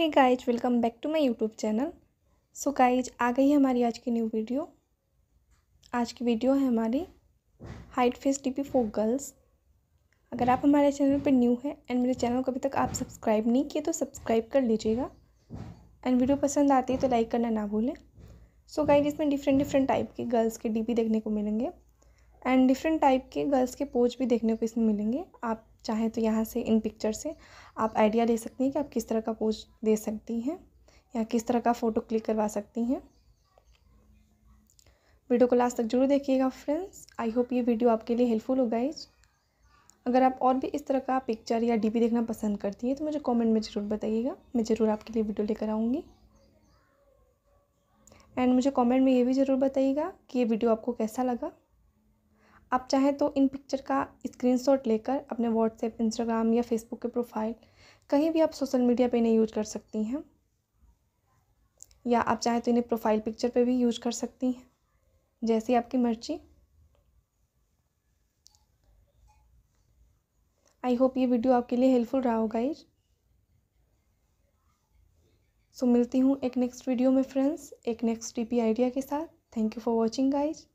hey guys welcome back to my YouTube channel so guys आ गई है हमारी आज की न्यू वीडियो आज की वीडियो है हमारी hide face DP for girls अगर आप हमारे चैनल पर न्यू हैं एंड मेरे चैनल को अभी तक आप सब्सक्राइब नहीं किए तो सब्सक्राइब कर लीजिएगा एंड वीडियो पसंद आती है तो लाइक करना ना भूलें सो गाइज इसमें डिफरेंट डिफरेंट टाइप के गर्ल्स के डी देखने को मिलेंगे एंड डिफरेंट टाइप के गर्ल्स के पोज भी देखने को इसमें मिलेंगे आप चाहे तो यहाँ से इन पिक्चर से आप आइडिया ले सकती हैं कि आप किस तरह का पोज दे सकती हैं या किस तरह का फ़ोटो क्लिक करवा सकती हैं वीडियो को लास्ट तक जरूर देखिएगा फ्रेंड्स आई होप ये वीडियो आपके लिए हेल्पफुल होगा इस अगर आप और भी इस तरह का पिक्चर या डीपी देखना पसंद करती हैं तो मुझे कमेंट में ज़रूर बताइएगा मैं ज़रूर आपके लिए वीडियो लेकर आऊँगी एंड मुझे कमेंट में ये भी ज़रूर बताइएगा कि ये वीडियो आपको कैसा लगा आप चाहें तो इन पिक्चर का स्क्रीनशॉट लेकर अपने व्हाट्सएप इंस्टाग्राम या फेसबुक के प्रोफाइल कहीं भी आप सोशल मीडिया पे इन्हें यूज कर सकती हैं या आप चाहें तो इन्हें प्रोफाइल पिक्चर पे भी यूज कर सकती हैं जैसी आपकी मर्जी आई होप ये वीडियो आपके लिए हेल्पफुल रहा होगा इस सो मिलती हूँ एक नेक्स्ट वीडियो में फ्रेंड्स एक नेक्स्ट टीपी आइडिया के साथ thank you for watching guys